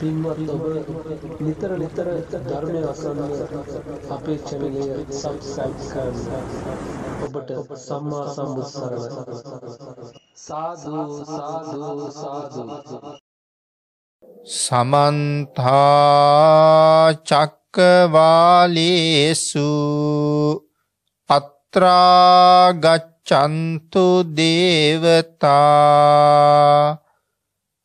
පින්වත් ඔබ නිතර නිතර ධර්මය අසන්න අපේ චැනලය සබ්ස්ක්‍රයිබ් කරන්න ඔබට සම්මා සම්බුත් සරණ සාදු සාදු සාදු සමන්ත චක්කවාලේසු අත්‍රා ගච්ඡන්තු දේවතා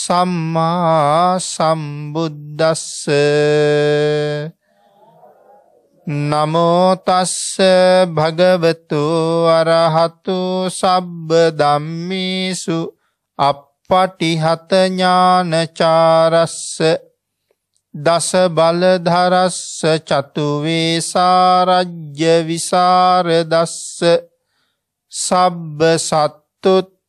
සම්මා සම්බුද්දස්ස නමෝතස්ස භගවතු අරහතු සබ්බ දම්මීසු අපපටිහත ඥානචාරස්ස දස බලධරස්ස චතුවේසාරජ්‍ය විසාරදස්ස සබ්බ සත්තුත්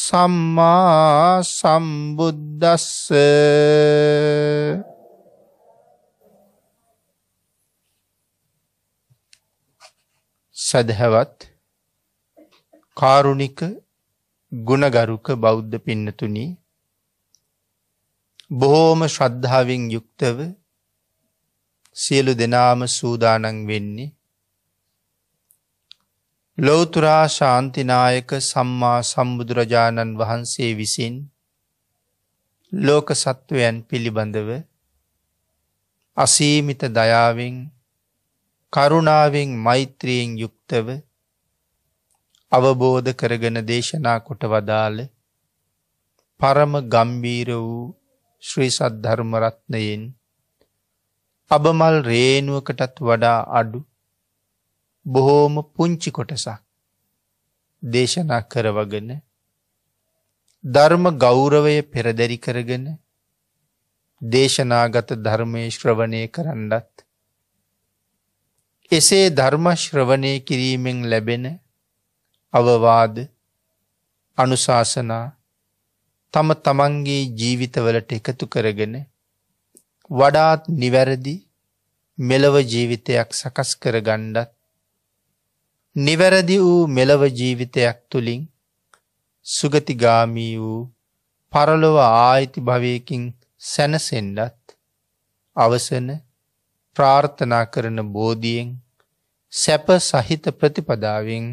සම්මා සම්බුද්දස්ස සදහවත් කාරුණික ගුණගරුක බෞද්ධ පින්නතුනි බොහෝම ශ්‍රද්ධාවෙන් යුක්තව සියලු දෙනාම සූදානන් වෙන්නේ ලොවතුරා ශාන්තිනායක සම්මා සම්බුදුරජාණන් වහන්සේ විසින් ලෝක සත්වයන් පිළිබඳව අසීමිත දයාවෙන් කරුණාවෙන් මෛත්‍රියෙන් යුක්තව අවබෝධ කරගෙන දේශනා කොට වදාළ පරම ගම්බීර වූ ශ්‍රී සද්ධර්මරත්නයෙන් අබමල් රේනුවකටත් වඩා අඩු බොහෝම පුංචි කොටසක් දේශනා කරවගෙන ධර්ම ගෞරවය පෙරදැරි කරගෙන දේශනාගත ධර්මය ශ්‍රවණය කරන්නත් එසේ ධර්මශ්‍රවණය කිරීමෙන් ලැබෙන අවවාද අනුශාසනා තම තමන්ගේ ජීවිතවලට එකතු කරගෙන වඩාත් නිවැරදි මෙලව ජීවිතයක් සකස් කරගණ්ඩත් නිවැරදි වූ මෙලව ජීවිතයක් තුළින් සුගතිගාමී වූ පරලොව ආයිති භවයකින් සැනසෙන්ඩත් අවසන ප්‍රාර්ථනා කරන බෝධියෙන් සැප සහිත ප්‍රතිපදාවෙන්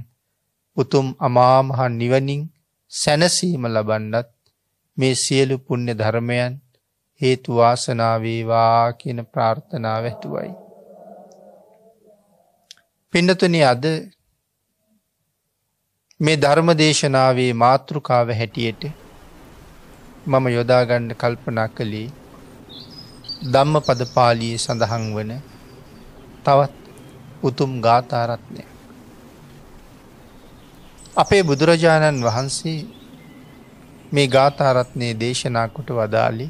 උතුම් අමාමහ නිවනින් සැනසීම ලබන්නත් මේ සියලු පුුණ්‍ය ධර්මයන් හේතුවාසනාවේවා කියන ප්‍රාර්ථනාව ඇතුවයි. පිඩතුනි අද මේ ධර්ම දේශනාවේ මාතෘකාව හැටියට මම යොදාගණ්ඩ කල්පනා කළේ ධම්ම පදපාලී සඳහන් වන තවත් උතුම් ගාථාරත්නය. අපේ බුදුරජාණන් වහන්සේ මේ ගාථාරත්නය දේශනාකොට වදාලි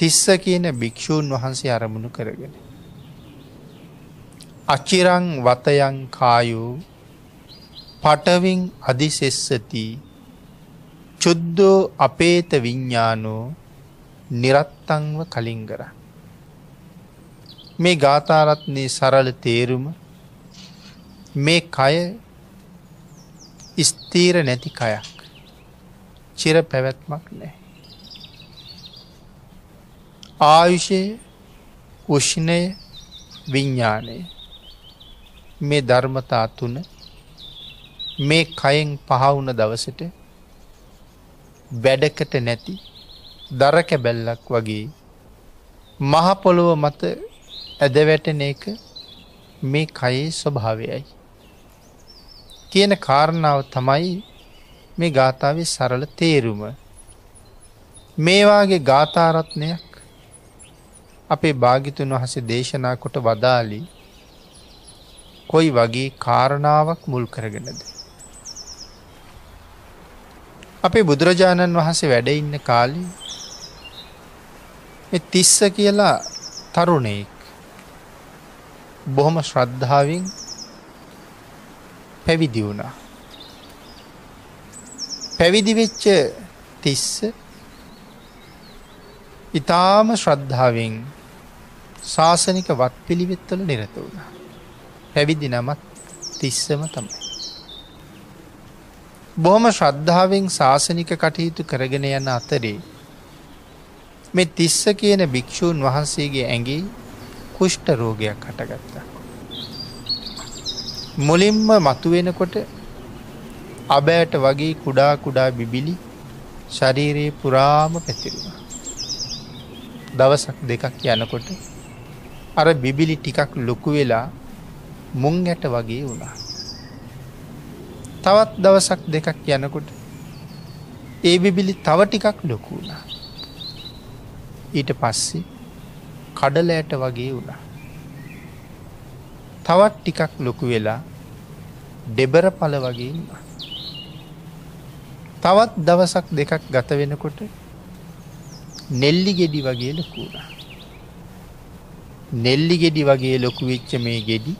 තිස්ස කියන භික්‍ෂූන් වහන්සේ අරමුණු කරගෙන. අචිරං වතයන් කායූ පටවින් අධිසෙස්සති චුද්දෝ අපේත විඤ්ඥානෝ නිරත්තංව කලින් කර. මේ ගාථාරත්නය සරල තේරුම මේ කය ස්තීර නැති කයක් චිර පැවැත්මක් නෑ. ආයුෂය උෂ්ණය විඤ්ඥානය මේ ධර්මතා තුන මේ කයෙන් පහවුන දවසට වැඩකට නැති දරකැබැල්ලක් වගේ මහපොළොව මත ඇදවැටන එක මේ කයේ ස්වභාවයයි. කියන කාරණාව තමයි මේ ගාථාව සරල තේරුම. මේවාගේ ගාථාරත්නයක් අපේ භාගිතුන් වහසේ දේශනා කොට වදාලි කොයි වගේ කාරණාවක් මුල් කරගෙනද. අපේ බුදුරජාණන් වහන්සේ වැඩ ඉන්න කාලී තිස්ස කියලා තරුණෙක් බොහොම ශ්‍රද්ධාවෙන් පැවිදි වුණා. පැවිදි වෙච්ච තිස්ස ඊටාම ශ්‍රද්ධාවෙන් ශාසනික වත් පිළිවෙත්වල නිරත වුණා. පැවිදි නමත් තිස්සම තමයි. බොහොම ශ්‍රද්ධාවෙන් ශාසනික කටයුතු කරගෙන යන අතරේ මේ තිස්ස කියන භික්‍ෂූන් වහන්සේගේ ඇගේ කුෂ්ට රෝගයක් හටගත්තා. මුලින්ම මතුවෙනකොට අබෑට වගේ කුඩා කුඩා බිබිලි ශරීරයේ පුරාම පැතිරුණා. දවසක් දෙකක් යනකොට අර බිබිලි ටිකක් ලොකු වෙලා මුං ඇට වගේ වුණා. තවත් දවසක් දෙකක් යනකොට ඒ බිබිලි තව ටිකක් ලොකු වුණා. ඊට පස්සේ කඩලෑට වගේ වුණා. තවත් ටිකක් ලොකු වෙලා ඩෙබර පල වගේ වුණා. තවත් දවසක් දෙකක් ගත වෙනකොට නෙල්ලි ගෙඩි වගේ ලොකුණා. නෙල්ලි ගෙඩි වගේ ලොකු වෙච්ච මේ ගෙඩි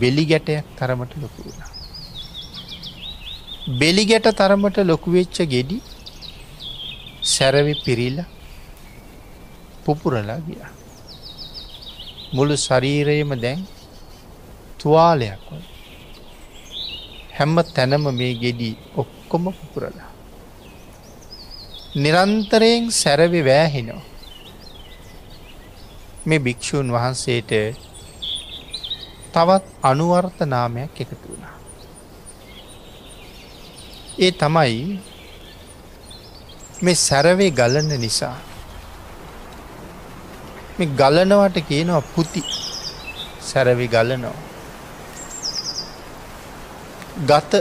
බෙලි ගැටයක් තරමට ලොකුණා. බෙලිගැට තරමට ලොකුවෙච්ච ගෙඩි සැරවි පිරිල්ල පුපුරලා ගිය. මුළු ශරීරයම දැන් තුවාලයක් හැම්ම තැනම මේ ගෙඩි ඔක්කොම පුපුරලා. නිරන්තරයෙන් සැරවි වෑහෙනෝ. මේ භික්‍ෂූන් වහන්සේට තවත් අනුවර්ථ නාමයක් එකතු වුණ. ඒ තමයි මේ සැරවේ ගලන්න නිසා. මේ ගලනවට කියනවා පුති සැරවි ගලනෝ. ගත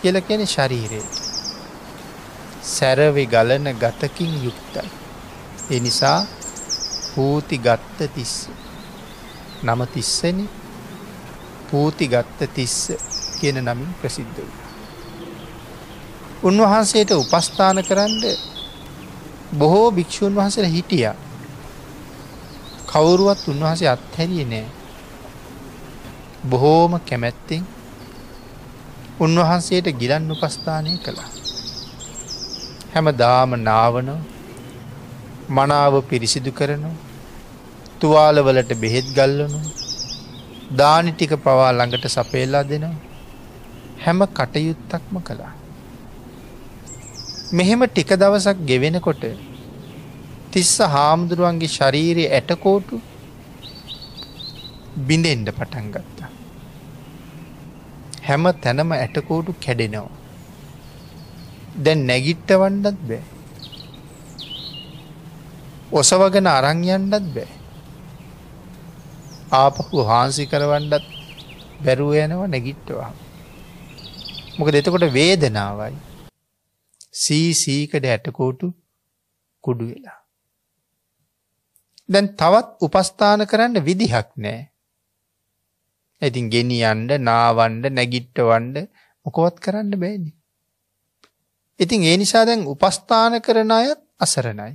කියල කියන ශරීරයේ. සැරවි ගලන ගතකින් යුක්තයි. එනිසා පූති ගත්ත තිස්ස. නම තිස්සනි පූති ගත්ත තිස්ස කියන නමින් ප්‍රසිද්ධ වූ. උන්වහන්සේට උපස්ථාන කරන්න බොහෝ භික්‍ෂූන් වහසර හිටිය කවුරුවත් උන්වහසේ අත්හැරිය නෑ බොහෝම කැමැත්තෙන් උන්වහන්සේට ගිලන් උපස්ථානය කළා හැම දාම නාවන මනාව පිරිසිදු කරනු තුවාලවලට බෙහෙත් ගල්ලනු දානි ටික පවා ළඟට සපේල්ලා දෙනවා හැම කටයුත්තක්ම කළා මෙහෙම ටික දවසක් ගෙවෙනකොට තිස්ස හාමුදුරුවන්ගේ ශරීරය ඇටකෝටු බිඳෙන්ඩ පටන් ගත්තා. හැම තැනම ඇටකෝටු කැඩෙනවා. දැන් නැගිට්ට වන්නත් බෑ. ඔසවගෙන අරංයන්නත් බෑ. ආපහු හාන්සි කරවන්නත් බැරුව යනවා නැගිට්ටවා. මොක දෙතකොට වේදනාවයි සීසීකඩ ඇටකෝටු කුඩු වෙලා. දැන් තවත් උපස්ථාන කරන්න විදිහක් නෑ. ඇතින් ගෙනියන්ඩ නාවන්ඩ නැගිට්ටවන්ඩ මොකොවත් කරන්න බෑනි. ඉතින් ඒ නිසා දැන් උපස්ථාන කරන අයත් අසරණයි.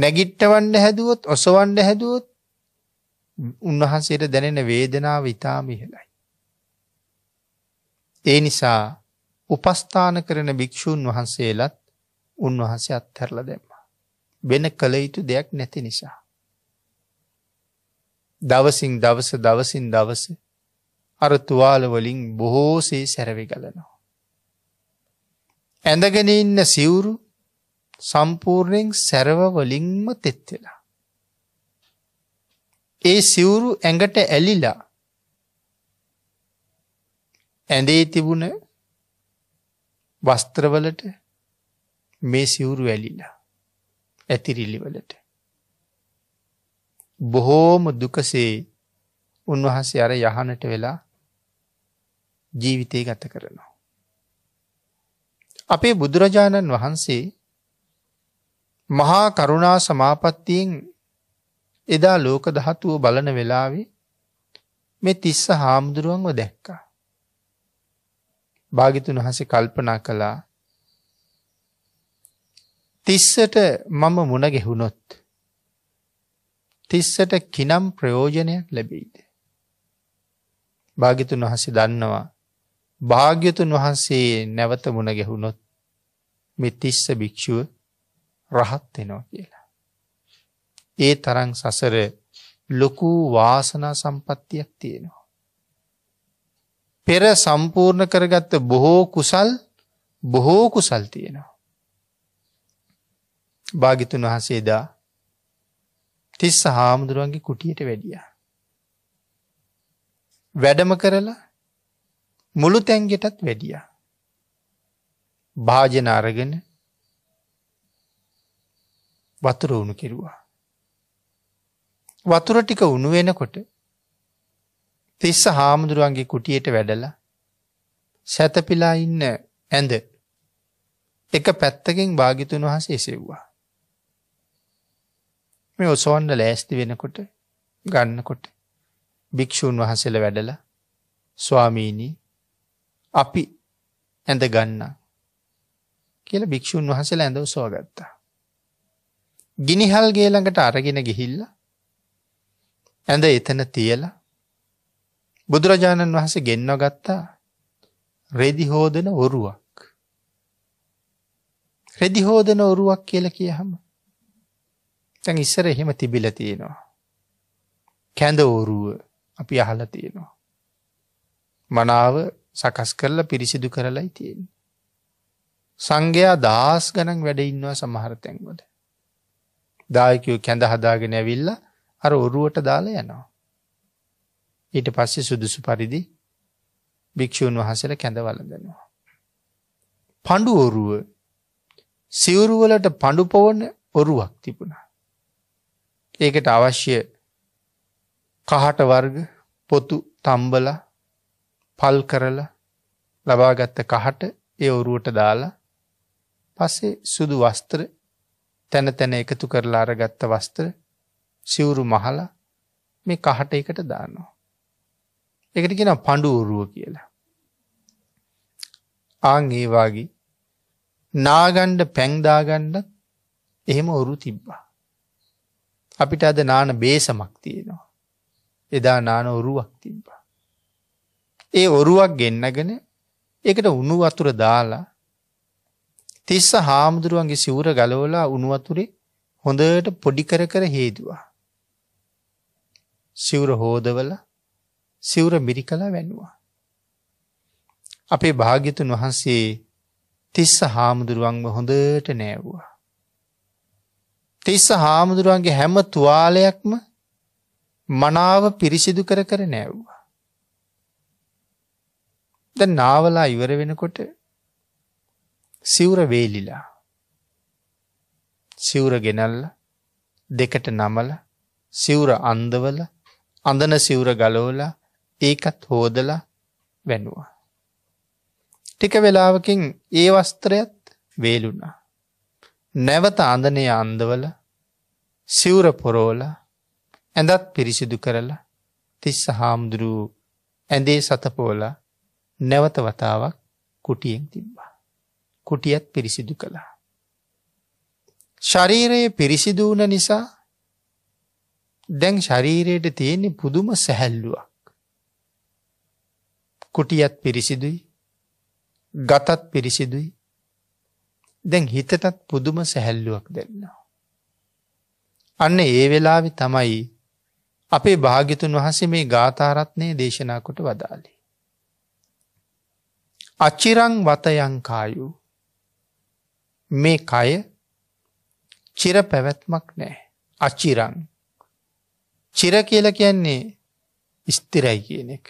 නැගිට්ටවන්න හැදුවොත් ඔසවන්ඩ හැදුවොත් උන්වහන්සේට දැනෙන වේදනාව ඉතාම ඉහලයි. ඒ නිසා උපස්ථාන කරන භික්‍ෂූන් වහන්සේලත් උන්වහන්සේ අත්හැරල දෙම්මා. වෙන කළ යුතු දෙයක් නැති නිසා. දවසින් දවස දවසින් දවස අර තුවාල වලින් බොහෝසේ සැරවි ගලනවා. ඇඳගෙන ඉන්න සිවුරු සම්පූර්ණයෙන් සැරවවලින්ම තෙත්වෙලා. ඒ සිවුරු ඇඟට ඇලිලා ඇඳේ තිබුණ වස්ත්‍රවලට මේ සිවුරු වැලිලා ඇතිරිල්ලිවලට. බොහෝම දුකසේ උන්වහන්සේ අර යහනට වෙලා ජීවිතය ගත කරනවා. අපේ බුදුරජාණන් වහන්සේ මහා කරුණා සමාපත්තියෙන් එදා ලෝක දහතුව බලන වෙලාවේ මේ තිස්ස හාමුදුරුවන්ව දැක්කා. භාගිතුන් වහසේ කල්පනා කළා තිස්සට මම මුණ ගෙහුණොත් තිස්සට කිනම් ප්‍රයෝජනයක් ලැබෙයිද. භාගිතුන් වහසේ දන්නවා භාග්‍යතුන් වහන්සේ නැවත මුණ ගැහුණොත් මෙ තිස්ස භික්‍ෂුව රහත් වෙනවා කියලා. ඒ තරන් සසර ලොකූ වාසනා සම්පත්තියක් තියෙනවා. පෙර සම්පූර්ණ කරගත්ත බොහෝ කුසල් බොහෝ කුසල් තියෙනවා. භාගිතුන් වහසේදා තිස්ස හාමුදුරුවන්ගේ කුටියට වැඩිය. වැඩම කරලා මුළු තැන්ගෙටත් වැඩිය. භාජන අරගෙන වතුර වුණු කිරුවා. වතුර ටික උණු වෙනකොට තිස්ස හාමුදුරුවන්ගේ කුටියට වැඩලා සැතපිලා ඉන්න ඇඳ එක පැත්තකින් භාගිතුන් වහස එසෙව්වා. මේ ඔසෝන්ඩ ලෑස්ති වෙනකොට ගන්නකොට භික්‍ෂූන් වහන්සල වැඩල ස්වාමීණී අපි ඇඳ ගන්න කියල භික්‍ෂූන් වහසල ඇඳව සෝගත්තා. ගිනිහල් ගේළඟට අරගෙන ගිහිල්ල ඇඳ එතන තියලා බුදුරජාණන් වහසේ ගෙන්ව ගත්තා රෙදිහෝදන ඔරුවක්. රෙදිහෝදන ඔරුවක් කියල කිය හම. තැන් ඉස්සර එහෙම තිබිල තියෙනවා. කැඳ ඔරුව අපි අහල තියෙනවා. මනාව සකස් කරලා පිරිසිදු කරලයි තියෙන. සංඝයා දස් ගනන් වැඩ ඉන්නවා සමහර තැන්වද. දායකයෝ කැඳ හදාගෙන ඇවිල්ල අර ඔරුවට දාලා යනවා. ඊට පස්සේ සුදුසු පරිදි භික්‍ෂූන් වහසල කැඳවලදනවා. පඩු ඔරුව සිවුරුවලට පඩු පොවන ඔරුවක් තිබුණා. ඒකට අවශ්‍ය කහට වර්ග පොතු තම්බල පල් කරල ලබාගත්ත කහට ඒ ඔරුවට දාලා පසේ සුදු වස්ත්‍ර තැන තැන එකතු කරලා අරගත්ත වස්ත්‍ර සිවුරු මහලා මේ කහට එකට දානවා. එකට කියෙන පඩුවරුව කියලා. ආං ඒවාගේ නාගණ්ඩ පැංදාගණ්ඩ එහෙම ඔරු තිබ්බා. අපිට අද නාන බේසමක් තියෙනවා. එදා නාන ඔරුවක් තිබ්බා. ඒ ඔරුවක් ගෙන්නගෙන එකට උණු වතුර දාලා තිස්ස හාමුදුරුවන්ගේ සිවුර ගලවලා උනුවතුරේ හොඳට පොඩි කර කර හේදවා. සිවුර හෝදවලා සිවුර මිරිකලා වැනවා. අපේ භාග්‍යතුන් වහන්සේ තිස්ස හාමුදුරුවන්ව හොඳට නෑව්වා. තිස්ස හාමුදුරුවන්ගේ හැම තුවාලයක්ම මනාව පිරිසිදු කර කර නෑව්වා. ද නාවලා ඉවර වෙනකොට සිවුර වේලිලා සිවුර ගෙනල්ල දෙකට නමල සිවුර අන්දවල අඳන සිවුර ගලෝලා ඒකත් හෝදලා වැනුවා. ටික වෙලාවකින් ඒ වස්ත්‍රයත් වේලුනා. නැවත අඳනය අන්දවල සිවුර පොරෝල ඇඳත් පිරිසිදු කරලා තිස්ස හාමුදුරූ ඇඳේ සතපෝල නැවත වතාවක් කුටියෙන් තිබ්බා. කුටියත් පිරිසිදු කළා. ශරීරයේ පිරිසිදුවන නිසා දැන් ශරීරයට තියෙන්නේ පුදුම සැහැල්ලුවක්. කුටියත් පිරිසිදුයි ගතත් පිරිසිදුයි දැන් හිතටත් පුදුම සැහැල්ලුවක් දෙන්නවා. අන්න ඒ වෙලාවෙ තමයි අපේ භාගිතුන් වහසේ මේ ගාථාරත්නය දේශනාකොට වදාලේ. අච්චිරං වතයංකායු මේ කය චිර පැවැත්මක් නෑ අච්චිරං චිර කියල කියන්නේ ස්තිරයි කියන එක.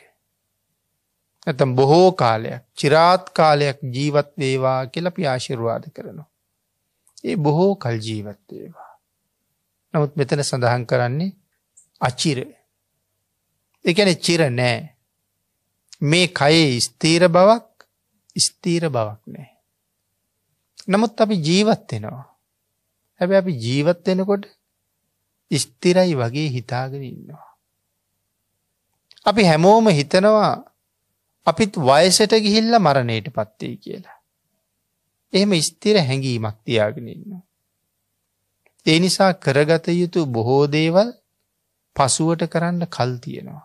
ඇතම් බොහෝ කාලයක් චිරාත් කාලයක් ජීවත් වේවා කෙලපි ආශිරවාද කරනවා. ඒ බොහෝ කල් ජීවත් වේවා. නමුත් මෙතන සඳහන් කරන්නේ අචිර. එකන චිර නෑ. මේ කයේ ස්තීර බවක් ස්තීර බවක් නෑ. නමුත් අපි ජීවත් වෙනවා. හැබැ අපි ජීවත් වෙනකොට ස්තිරයි වගේ හිතාගෙන ඉන්නවා. අපි හැමෝම හිතනවා අපිත් වයසට ගිහිල්ල මරණයට පත්වෙයි කියලා. එහෙම ස්තිර හැඟීමක් තියාගෙන ඉන්න. ඒ නිසා කරගත යුතු බොහෝ දේවල් පසුවට කරන්න කල් තියෙනවා.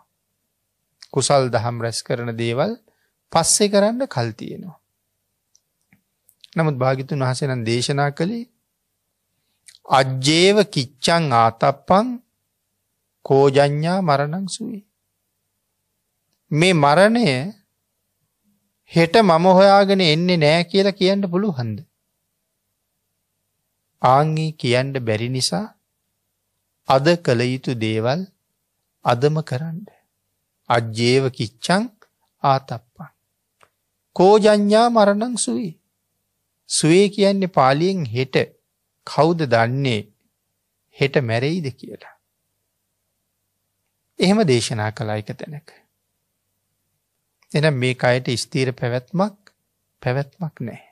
කුසල් දහම් රැස් කරන දේවල් පස්සේ කරන්න කල් තියෙනවා. නමුත් භාගිතුන් වහසෙනන් දේශනා කළේ අජ්ජේව කිච්චං ආතප්පං කෝජඥා මරණං සුයි. මේ මරණය හෙට මම හොයාගෙන එන්නේ නෑ කියලා කියන්න පුළුවන්ද. ආංගී කියන්න බැරි නිසා අද කළ යුතු දේවල් අදම කරන්න. අජ්‍යේව කිච්චං ආතප්පන්. කෝජඥා මරණං සුවී. සුවේ කියන්නේ පාලියෙන් හෙට කවුද දන්නේ හෙට මැරෙයිද කියලා. එහෙම දේශනා කලා එක තැනක. එහෙනම් මේ කයට ස්ථීර පැවැත්මක් පැවැත්මක් නැහැ.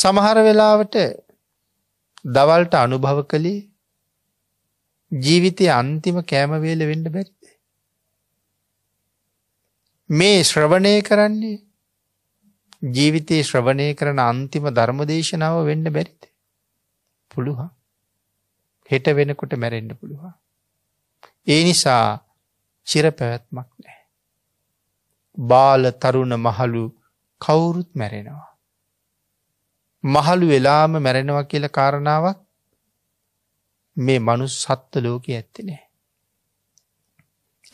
සමහර වෙලාවට දවල්ට අනුභව කළේ ජීවිතය අන්තිම කෑමවේල වෙන්න බැරිද. මේ ශ්‍රවණය කරන්නේ ජීවිතයේ ශ්‍රවණය කරන අන්තිම ධර්ම දේශනාව වෙන්න බැරිද. පුළුවන්. හෙට වෙනකොට මැරෙන්ඩ පුළුවන්. ඒ නිසා චිර පැවැත්මක් බාල තරුණ මහලු කවුරුත් මැරෙනවා. මහලු වෙලාම මැරෙනවා කියල කාරණාවක් මේ මනු සත්ත ලෝක ඇත්තිනේ.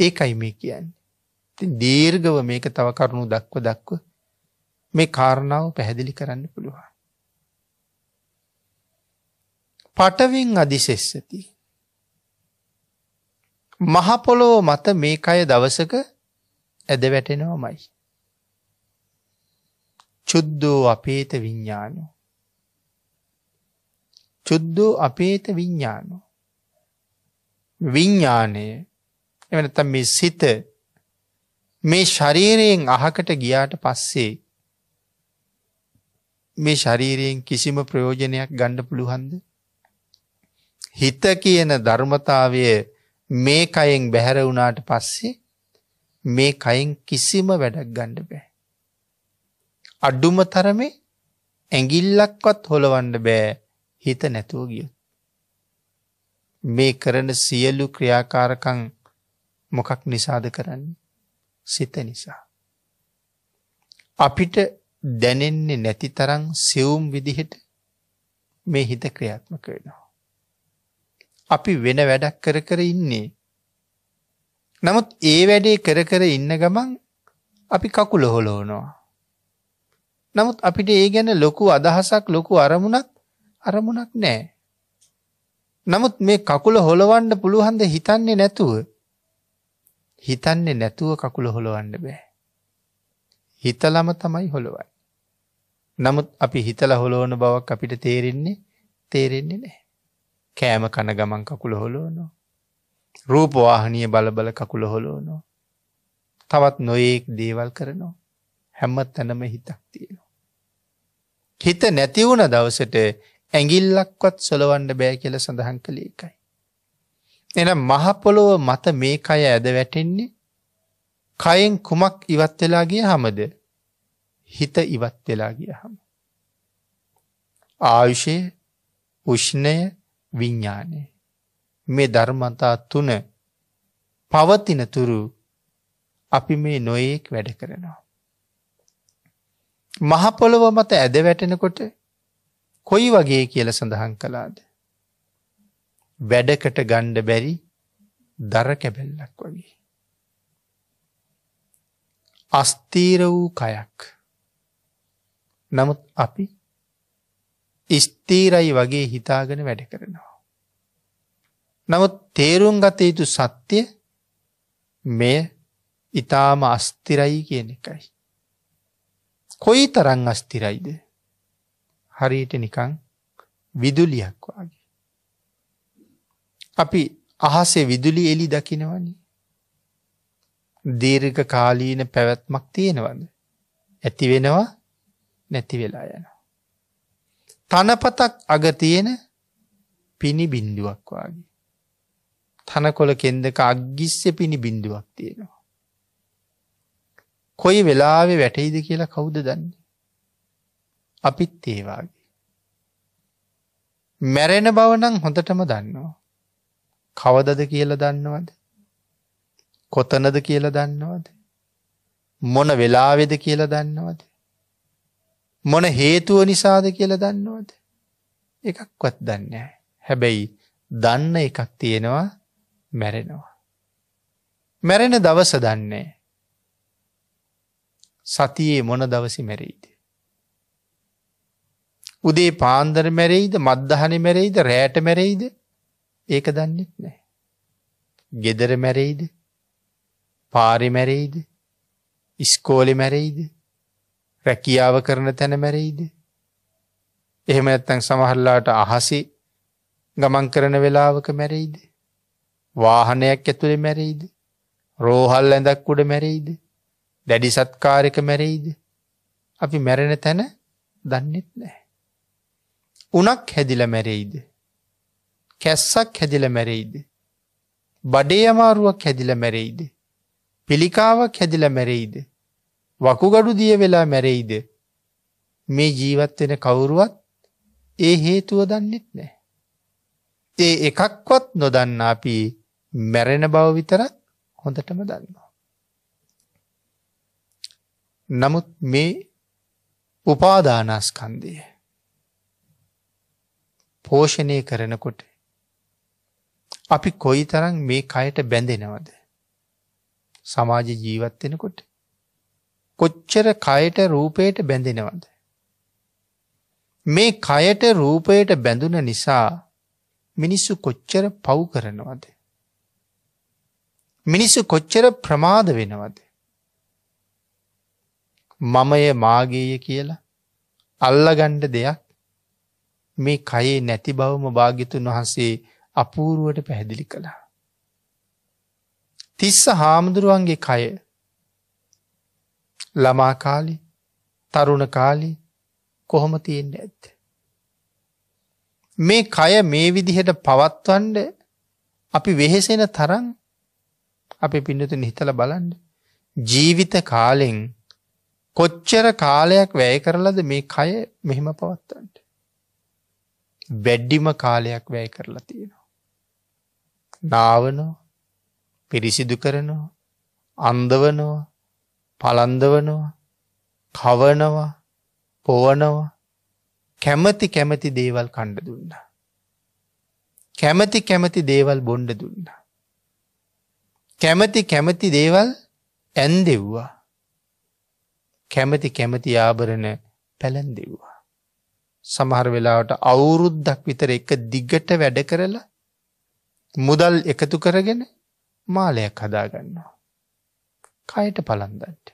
ඒකයි මේ කියන්න. දීර්ගව මේක තව කරුණු දක්ව දක්ව මේ කාරණාව පැහැදිලි කරන්න පුළුවන්. පටවින් අධිශෙස්සති. මහපොලෝ මත මේ අය දවසක ඇද වැටෙනෝමයි. චුද්දෝ අපේත විඤ්ඥානු. චුද්දෝ අපේත විඤ්ඥානු. විඤ්ඥානය එවනත මේ සිත මේ ශරීරයෙන් අහකට ගියාට පස්සේ මේ ශරීරයෙන් කිසිම ප්‍රයෝජනයක් ගණ්ඩ පුළුවන්ද. හිත කියන ධර්මතාවය මේ කයෙන් බැහැර වුණාට පස්සේ මේ කයින් කිසිම වැඩක් ගණ්ඩ බෑ. අඩුම තරමේ ඇඟිල්ලක්වත් හොළවන්ඩ බෑ හිත නැතුව ගියොත්. මේ කරන සියලු ක්‍රියාකාරකං මොකක් නිසාද කරන්නේ සිත නිසා. අපිට දැනෙන්නේ නැති තරං සිවුම් විදිහට මේ හිත ක්‍රියාත්මක වෙනවා. අපි වෙන වැඩක් කර කර ඉන්නේ නමුත් ඒ වැඩේ කර කර ඉන්න ගමන් අපි කකුල හොලවනවා. නමුත් අපිට ඒ ගැන ලොකු අදහසක් ලොකු අරමුණක් අරමුණක් නෑ. නමුත් මේ කකුල හොලවන්න පුළුවන්ද හිතන්නේ නැතුව හිතන්නේ නැතුව කකුල හොලවන්න බෑ. හිතලම තමයි හොලවයි. නමුත් අපි හිතල හොලෝන බවක් අපිට තේරෙන්නේ තේරෙන්නේ නෑ. කෑම කන ගමන් කකුල හොලෝනෝ. රූපවාහනය බලබල කකුල හොලෝනෝ. තවත් නොයෙක් දේවල් කරනවා. හැම්මත් තැනම හිතක් තියෙනවා. හිත නැතිවුණ දවසට ඇගිල්ලක්වත් සොලවන්ඩ බෑ කියල සඳහන් කළ එකයි. එන මහපොළොව මත මේ කය ඇද වැටෙන්නේ කයෙන් කුමක් ඉවත් වෙලාගේ හමද හිත ඉවත් වෙලාගිය හම. ආයුෂය උෂ්ණය විඤ්ඥානය මේ ධර්මතා තුන පවතිනතුරු අපි මේ නොයෙක් වැඩ කරනවා. මහපොළොව මත ඇද වැටෙනකොට කොයි වගේ කියල සඳහන් කලාද. වැඩකට ගණ්ඩ බැරි දර කැබැල්ලක් වගේ. අස්තීර වූ කයක් නමුත් අපි ස්තීරයි වගේ හිතාගෙන වැඩ කරනවා. නමුත් තේරුම් ගත යුතු සත්‍යය මෙය ඉතාම අස්තිරයි කියන එකයි. කොයි තරං අස්තිරයිද හරියට නිකං විදුලියක් වගේ. අපි අහසේ විදුලි එලි දකිනවනි. දීර්ඝ කාලීන පැවැත්මක් තියෙනවද. ඇති වෙනවා නැති වෙලා යන. තනපතක් අග තියෙන පිණි බින්දුවක් වගේ. තනකොළ කෙන්දක අගිස්්‍ය පිණි බිඳුවක් තියෙනවා. කොයි වෙලාවෙ වැටයිද කියලා කවුද දන්නේ. අපිත් ඒවාගේ. මැරෙන බවනං හොඳටම දන්නවා. කවදද කියල දන්නවද. කොතනද කියල දන්නවද. මොන වෙලාවෙද කියල දන්නවද. මොන හේතුව නිසාද කියල දන්නවද. එකක්වත් දන්න. හැබැයි දන්න එකක් තියෙනවා මැරෙනවා. මැරෙන දවස දන්නේ. සතියේ මොන දවසි මැරෙයිද. උදේ පාන්දර මැරෙයිද මද්දහනි මැරෙයිද රෑට මැරෙයිද ඒක දන්නෙත් නෑ. ගෙදර මැරෙයිද පාරි මැරෙයිද ඉස්කෝලි මැරෙයිද රැකියාව කරන තැන මැරෙයිද එහෙම ඇත්තැන් සමහරලාට අහසි ගමන් කරන වෙලාවක මැරෙයිද වාහනයක් ඇතුළේ මැරෙයිද? රෝහල් ඇඳක් උඩ මැරෙයිද? දැඩි සත්කාරයක මැරෙයිද? අපි මැරෙන තැන දන්නෙත් නැහැ. උණක් හැදිලා මැරෙයිද? කැස්සක් හැදිලා මැරෙයිද? බඩේ අමාරුවක් හැදිලා මැරෙයිද? පිළිකාවක් හැදිලා මැරෙයිද? වකුගඩු දිය වෙලා මැරෙයිද? මේ ජීවත් වෙන කවුරුවත් ඒ හේතුව දන්නෙත් නැහැ. ඒ එකක්වත් නොදන්න අපි මැරෙන බව විතරක් හොඳටම දන්නවා. නමුත් මේ උපාදානස්කන්දය පෝෂණය කරනකොට අපි කොයි තරන් මේ කයට බැඳෙනවද සමාජ ජීවත්වෙනකොට කොච්චර කයට රූපයට බැඳෙනවද මේ කයට රූපයට බැඳුන නිසා මිනිස්සු කොච්චර පව් කරනවද මිනිස්සු කොච්චර ප්‍රමාද වෙනවද. මමය මාගේය කියලා අල්ලගණ්ඩ දෙයක් මේ කයේ නැති බවම භාගිතුන් වහන්සේ අපූරුවට පැහැදිලි කළා. තිස්ස හාමුදුරුවන්ගේ කය ළමාකාලි තරුණ කාලි කොහොම තියෙන්ට ඇත්ත. මේ කය මේ විදිහට පවත්වන්ඩ අපි වෙහෙසෙන තරන් අපේ පිඩතුන හිතල බලන්න. ජීවිත කාලෙෙන් කොච්චර කාලයක් වැය කරලද මේ කය මෙහෙම පවත්තන්ට. වැඩ්ඩිම කාලයක් වැය කරලා තියෙනවා. නාවනෝ පිරිසිදු කරනවා අන්දවනවා පලන්දවනවා කවනවා පොවනවා කැමති කැමති දේවල් කණ්ඩ දුන්න. කැමති කැමති දේවල් බොන්්ඩ දුන්නා. කැමති කැමති දේවල් ඇන් දෙව්වා. කැමති කැමති ආභරණ පැළැන් දෙව්වා. සමහර වෙලාවට අවුරුද්දක් විතර එක දිග්ගට වැඩ කරලා මුදල් එකතු කරගෙන මාලයක් හදාගන්නවා. කයට පලන්දන්ට.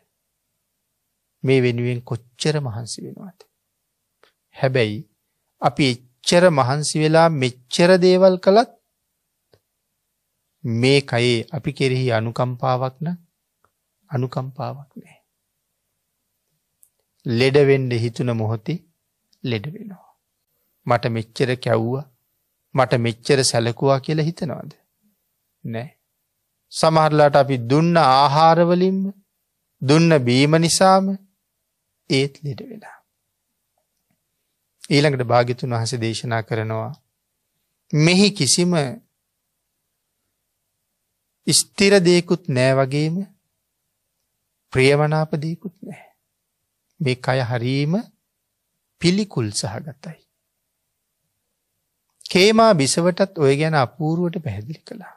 මේ වෙනුවෙන් කොච්චර මහන්සි වෙනවාද. හැබැයි අපි එච්චර මහන්සි වෙලා මෙච්චර දේවල් කළත් මේ කයේ අපි කෙරෙහි අනුකම්පාවක් නම් අනුකම්පාවක් නෑ. ලෙඩවෙන්ඩ හිතුන මොහොති ලෙඩවෙනවා. මට මෙච්චර කැව්ව මට මෙච්චර සැලකුවා කියලා හිතනවාද. නෑ. සමහරලාට අපි දුන්න ආහාරවලින්ම දුන්න බීම නිසාම ඒත් ලෙඩ වෙලා. ඊළඟට භාගිතුන් වහස දේශනා කරනවා. මෙහි කිසිම ස්ථිර දේකුත් නෑ වගේම ප්‍රියමනාප දේකුත් නෑ. මේ අය හරීම පිළිකුල් සහගතයි. කේමා බිසවටත් ඔය ගැන අපූරුවට පැහැදිලි කළා.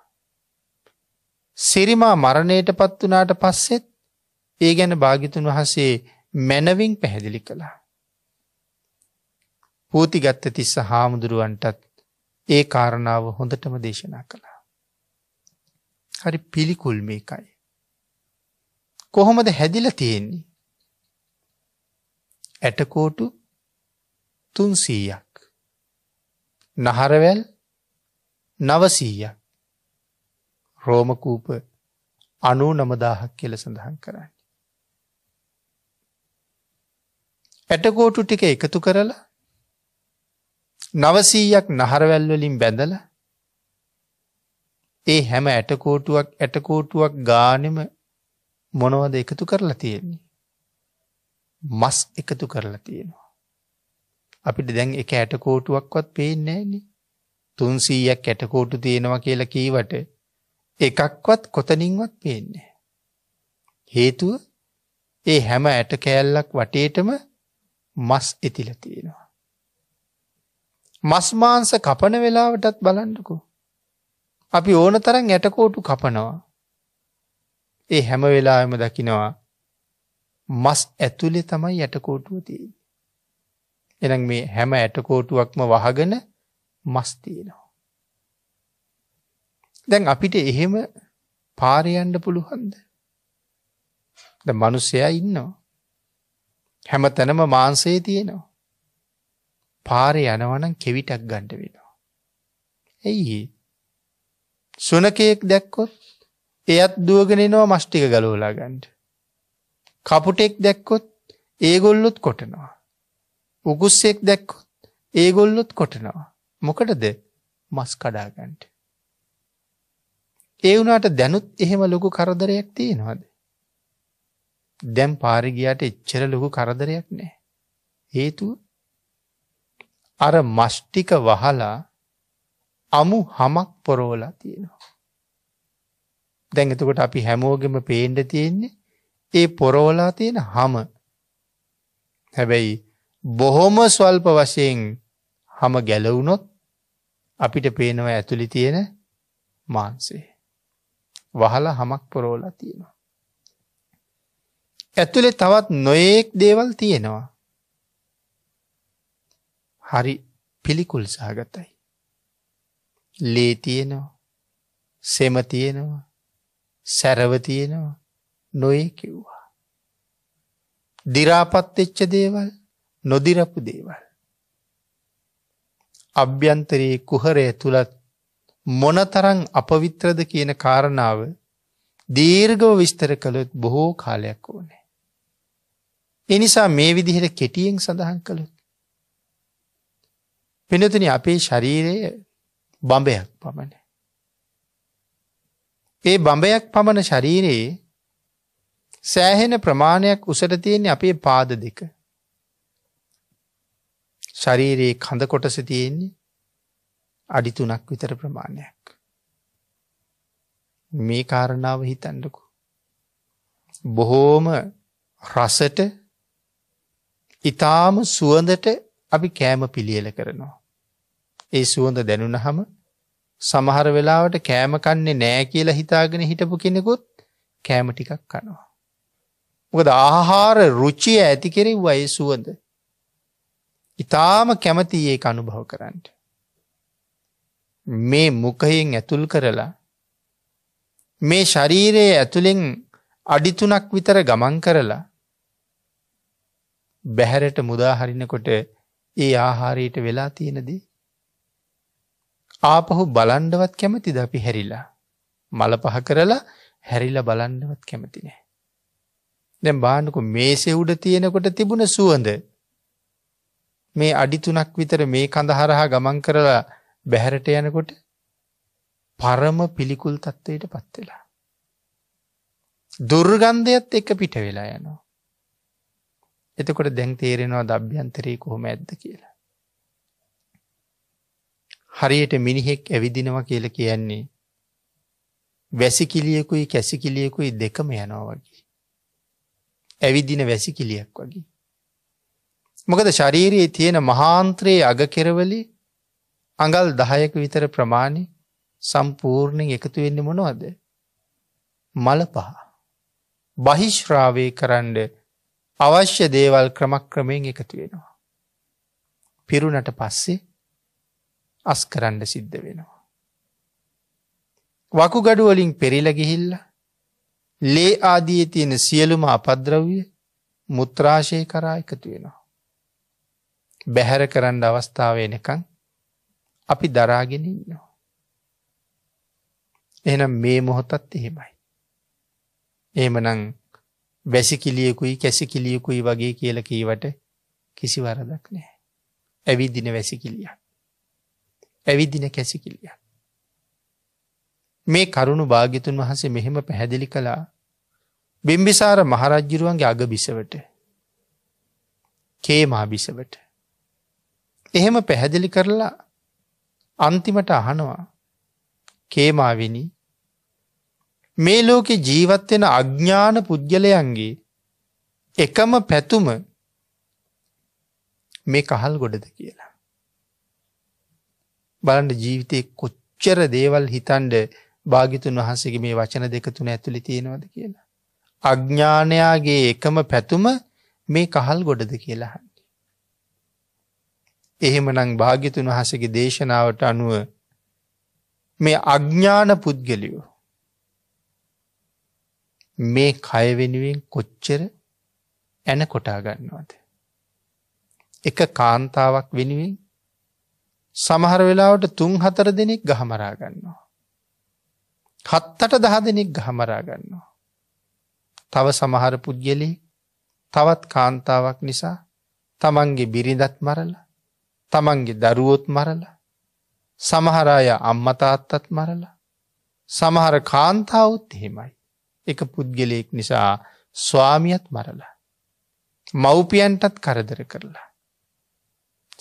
සිරිමා මරණයට පත් වනාට පස්සෙත් ඒ ගැන භාගිතුන් වහසේ මැනවින් පැහැදිලි කළා. පූතිගත්ත තිස්ස හාමුදුරුවන්ටත් ඒ කාරණාව හොඳටම දේශනා කළ. හරි පිළිකුල් මේකයි. කොහොමද හැදිල තියෙන්නේ. ඇටකෝටු තුන්සීයක්. නහරවැල් නවසීයක්. රෝමකූප අනු නමදාහක් කියල සඳහන් කරයි. ඇටකෝටු ටික එකතු කරලා නවසීයක් නහරවැල්වලින් බැඳලා ඒ හැම ඇටකෝටුවක් ඇටකෝටුවක් ගානෙම මොනවද එකතු කරලා තියෙන්නේ. මස් එකතු කරලා තියෙනවා. අපිට දැන් එක ඇටකෝටුවක්වත් පේන්නේනි. තුන්සීයක් ඇටකෝටු තියෙනවා කියලා කීවට එකක්වත් කොතනින්වත් පේන්නේ. හේතුව ඒ හැම ඇට කෑල්ලක් වටේටම මස් එතිල තියෙනවා. මස් මාංශ කපන වෙලාවටත් බලන්නකෝ. අපි ඕන තරම් ඇටකෝටු කපනවා. ඒ හැම වෙලාවෙම දකිනවා මස් ඇතුලේ තමයි ඇටකෝටුව තියෙන්නේ. එනම් මේ හැම ඇටකෝටුවක්ම වහගෙන මස් තියෙනවා. දැන් අපිට එහෙම පාරයන්ඩ පුළුවන්ද. ද මනුස්සයා ඉන්නවා. හැම තැනම මාන්සේ තියෙනවා. පාරය යනවනම් කෙවිටක් ගණ්ඩ වෙනවා. ඇයි සුනකයෙක් දැක්කොත් එයත් දුවගෙන එනවා මස් ටික ගලවලා ගන්න. කපුටෙක් දැක්කොත් ඒගොල්ලොත් කොටනවා. උකුස්සෙක් දැක්කොත් ඒගොල්ලොත් කොටනවා. මොකටද මස් කඩා ගන්න. ඒ වුණාට දැනුත් එහෙම ලොකු කරදරයක් තියෙනවද? දැන් පාරේ ගියාට එච්චර ලොකු කරදරයක් නැහැ. හේතුව අර මස් ටික වහලා අමු හමක් පොරෝලා තියෙනවා. දැන් එතකොට අපි හැමෝගෙම පේන්ඩ තියෙන්නේ ඒ පොරෝලා තියෙන හම හැබැයි බොහොම ස්වල්ප වශයෙන් හම ගැලවුනොත් අපිට පේනව ඇතුළි තියෙන මාන්සේ. වහල හමක් පොරෝලා තියෙනවා. ඇතුළේ තවත් නොයෙක් දේවල් තියෙනවා. හරි පිළිකුල් සහගතයි. ලේ තියෙනවා සෙම තියෙනවා සැරව තියෙනවා නොය කිව්වා. දිරාපත් එච්ච දේවල් නොදිරපු දේවල්. අභ්‍යන්තරයේ කුහරය තුළත් මොනතරං අපවිත්‍රද කියන කාරණාව දීර්ගව විස්තර කළොත් බොහෝ කාලයක් ඕනෑ. එනිසා මේ විදිහට කෙටියෙන් සඳහන් කළොත්. පෙනතන අපේ ශරීරයේ බඹයක් පමණ. ඒ බඹයක් පමණ ශරීරයේ සෑහෙන ප්‍රමාණයක් උසට තියෙන්නේ අපේ පාද දෙක. ශරීරයේ කඳ කොටස තියෙන්නේ අඩි තුනක් විතර ප්‍රමාණයක්. මේ කාරණාව හිතන්නකු. බොහෝම රසට ඉතාම සුවඳට අපි කෑම පිළියල කරනවා. ඒ සුවඳ දැනුනහම සමහර වෙලාවට කෑම කන්නේ නෑ කියලා හිතාගෙන හිටපු කෙනෙකුත් කෑම ටිකක් කනවා. මොකද ආහාර රුචිය ඇති කෙරෙව් අය සුවඳ. ඉතාම කැමති ඒ අනුභව කරන්න. මේ මුකයෙන් ඇතුල් කරලා මේ ශරීරයේ ඇතුළෙන් අඩිතුනක් විතර ගමන් කරලා බැහැරට මුදාහරිනකොට ඒ ආහාරයට වෙලා තියෙනදී ආපහු බලන්ඩවත් කැමතිද අපි හැරිලා. මල පහ කරලා හැරිලා බලන්ඩවත් කැමති නෑ. දැම් බානකු මේ සෙව්ඩ තියෙනකොට තිබුණ සුවඳ. මේ අඩිතුනක් විතර මේ කඳහරහා ගමන් කරලා බැහැරට යනකොට පරම පිළිකුල් තත්ත්වයට පත්වෙලා. දුර්ගන්ධයත් එක පිට වෙලා යනවා. එතකොට දැන් තේරෙනවා දභ්‍යන්තරී කොහොම ඇද්ද කියලා. හරියට මිනිහෙක් ඇවිදිනවා කියල කියන්නේ. වැසිකිලියකුයි කැසිකිලියකුයි දෙකම යනවා වගේ. ඇවිදින වැසිකිලියක් වගේ. මොකද ශරීරයේ තියෙන මහාන්ත්‍රයේ අග කෙරවලි අඟල් දහයක විතර ප්‍රමාණි සම්පූර්ණයෙන් එකතු වෙන්න මොනවද. මල පහ. බහිශ්‍රාවය කරන්ඩ අවශ්‍ය දේවල් ක්‍රමක්‍රමයෙන් එකතු වෙනවා. පිරුණට පස්සේ අස් කරන්න සිද්ධ වෙනවා. වකුගඩුවලින් පෙරිල ගිහිල්ල ලේ ආදී තියෙන සියලුම අපද්‍රව්‍ය මුත්‍රාශය කරා එකතු වෙනවා. බැහැර කරන්න අවස්ථාවනකං අපි දරාගෙන ඉන්නවා. එනම් මේ මොහොතත් එහෙමයි. එහෙමනං වැසිකිලියකුයි කැසිකිලියකුයි වගේ කියල කීවට කිසි වරදක් නෑ. ඇවිදින වැසිකිලියක්. ඇවිදින කැසිකිල්ලිය. මේ කරුණු භාගිතුන් වහන්සේ මෙහෙම පැහැදිලි කළා බිම්බිසාර මහරජ්ජිරුවන්ගේ අග බිසවට කේමා බිසවට. එහෙම පැහැදිලි කරලා අන්තිමට අහනවා කේමාවෙනි මේ ලෝකෙ ජීවත්වෙන අඥ්ඥාන පුද්ගලයන්ගේ එකම පැතුම මේ කහල් ගොඩද කියලා. බලන්ට ජීවිතය කොච්චර දේවල් හිතන්ඩ භාගිතුන් වහන්සේගේ මේ වචන දෙක තුන ඇතුළි තියෙනවද කියලා. අඥ්ඥානයාගේ එකම පැතුම මේ කහල් ගොඩද කියලාහන්. එහෙමනං භාගිතුන් වහසගේ දේශනාවට අනුව මේ අඥ්ඥාන පුද්ගලියෝ මේ කයවෙනුවෙන් කොච්චර ඇන කොටා ගන්නවාද. එක කාන්තාවක් වෙනුවෙන් සමහර වෙලාවට තුන් හතර දෙනෙක් ගහමරා ගන්නවා. හත්තට දහ දෙනෙක් ගහමරා ගන්නවා. තව සමහර පුද්ගලෙ තවත් කාන්තාවක් නිසා තමන්ගේ බිරිඳත් මරල තමන්ගේ දරුවොත් මරල සමහරාය අම්මතාත්තත් මරල සමහර කාන්තාවත් එහෙමයි එක පුද්ගලයෙක් නිසා ස්වාමියත් මරලා මව්පියන්ටත් කරදර කරලා